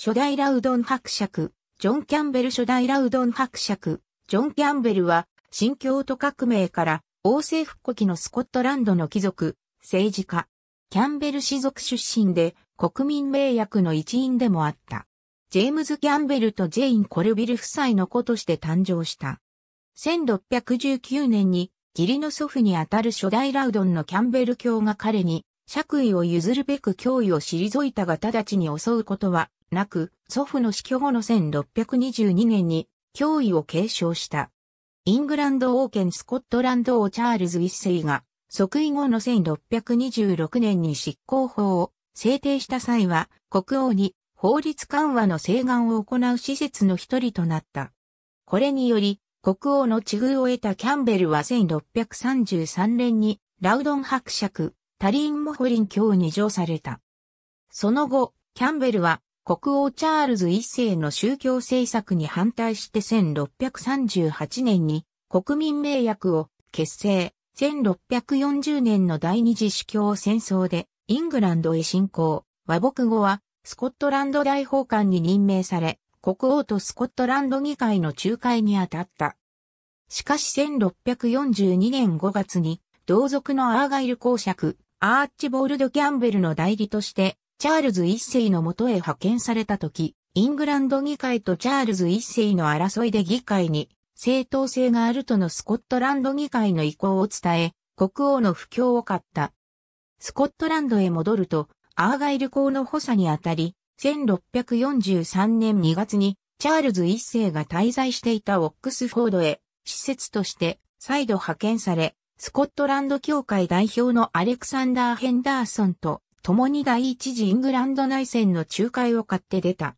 初代ラウドン伯爵、ジョン・キャンベル初代ラウドン伯爵、ジョン・キャンベルは、新京都革命から王政復古期のスコットランドの貴族、政治家。キャンベル氏族出身で国民名役の一員でもあった。ジェームズ・キャンベルとジェイン・コルビル夫妻の子として誕生した。1619年に義理の祖父にあたる初代ラウドンのキャンベル教が彼に爵位を譲るべく脅威を退いたが直ちに襲うことはなく、祖父の死去後の1622年に、脅威を継承した。イングランド王権スコットランド王チャールズ一世が、即位後の1626年に執行法を制定した際は、国王に法律緩和の請願を行う施設の一人となった。これにより、国王の地遇を得たキャンベルは1633年にラウドン伯爵、タリン・モホリン卿に上された。その後、キャンベルは国王チャールズ一世の宗教政策に反対して1638年に国民名約を結成、1640年の第二次主教戦争でイングランドへ侵攻、和睦後はスコットランド大法官に任命され、国王とスコットランド議会の仲介に当たった。しかし1642年5月に同族のアーガイル公爵、アーチボールド・キャンベルの代理としてチャールズ一世のもとへ派遣された時、イングランド議会とチャールズ一世の争いで議会に正当性があるとのスコットランド議会の意向を伝え、国王の不況を買った。スコットランドへ戻ると、アーガイル公の補佐にあたり、1643年2月にチャールズ一世が滞在していたオックスフォードへ施設として再度派遣され、スコットランド協会代表のアレクサンダー・ヘンダーソンと共に第一次イングランド内戦の仲介を買って出た。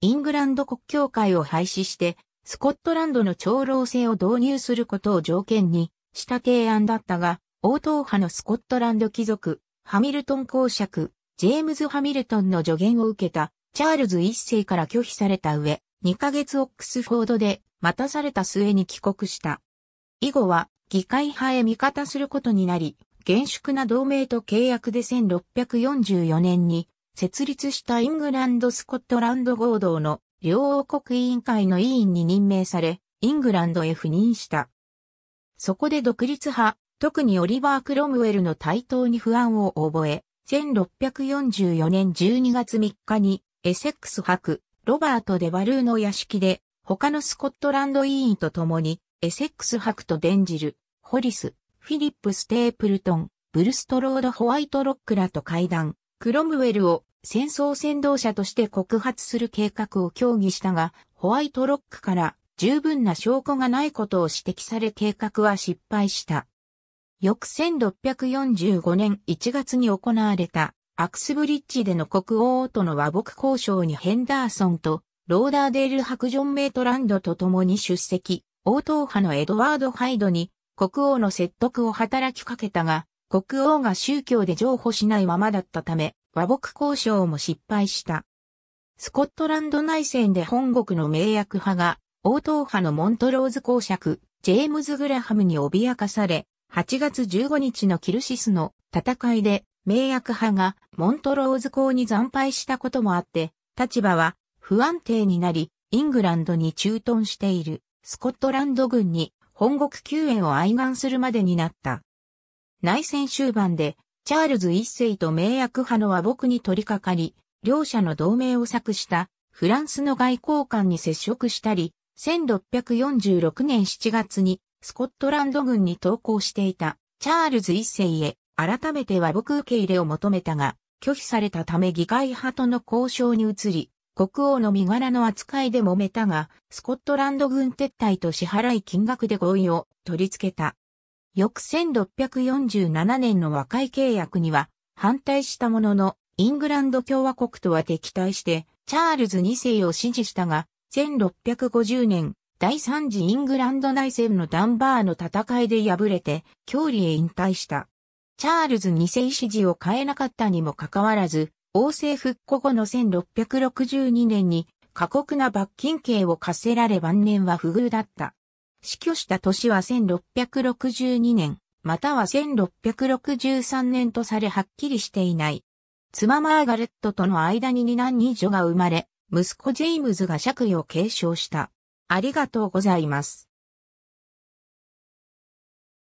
イングランド国教会を廃止して、スコットランドの長老制を導入することを条件にした提案だったが、王党派のスコットランド貴族、ハミルトン公爵、ジェームズ・ハミルトンの助言を受けた、チャールズ一世から拒否された上、2ヶ月オックスフォードで待たされた末に帰国した。以後は議会派へ味方することになり、厳粛な同盟と契約で1644年に設立したイングランド・スコットランド合同の両王国委員会の委員に任命され、イングランドへ赴任した。そこで独立派、特にオリバー・クロムウェルの台頭に不安を覚え、1644年12月3日にエセックス博、ロバート・デ・バルーの屋敷で、他のスコットランド委員と共に、エセックス博と伝じる、ホリス、フィリップ・ステープルトン、ブルストロード・ホワイト・ロックらと会談、クロムウェルを戦争先導者として告発する計画を協議したが、ホワイト・ロックから十分な証拠がないことを指摘され計画は失敗した。翌1645年1月に行われたアクスブリッジでの国王との和睦交渉にヘンダーソンとローダーデール・ハクジョン・メイトランドと共に出席、応答派のエドワード・ハイドに国王の説得を働きかけたが、国王が宗教で譲歩しないままだったため、和睦交渉も失敗した。スコットランド内戦で本国の名役派が、王党派のモントローズ公爵、ジェームズ・グラハムに脅かされ、8月15日のキルシスの戦いで、名役派がモントローズ公に惨敗したこともあって、立場は不安定になり、イングランドに駐屯しているスコットランド軍に本国救援を愛願するまでになった。内戦終盤で、チャールズ一世と名役派の和睦に取り掛かり、両者の同盟を策したフランスの外交官に接触したり、1646年7月にスコットランド軍に投降していたチャールズ一世へ改めて和睦受け入れを求めたが、拒否されたため議会派との交渉に移り、国王の身柄の扱いで揉めたが、スコットランド軍撤退と支払い金額で合意を取り付けた。翌1647年の和解契約には反対したものの、イングランド共和国とは敵対して、チャールズ2世を支持したが、1650年、第三次イングランド内戦のダンバーの戦いで敗れて、郷里へ引退した。チャールズ2世支持を変えなかったにもかかわらず、王政復古後の1662年に過酷な罰金刑を課せられ晩年は不遇だった。死去した年は1662年、または1663年とされはっきりしていない。妻マーガレットとの間に二男二女が生まれ、息子ジェイムズが借位を継承した。ありがとうございます。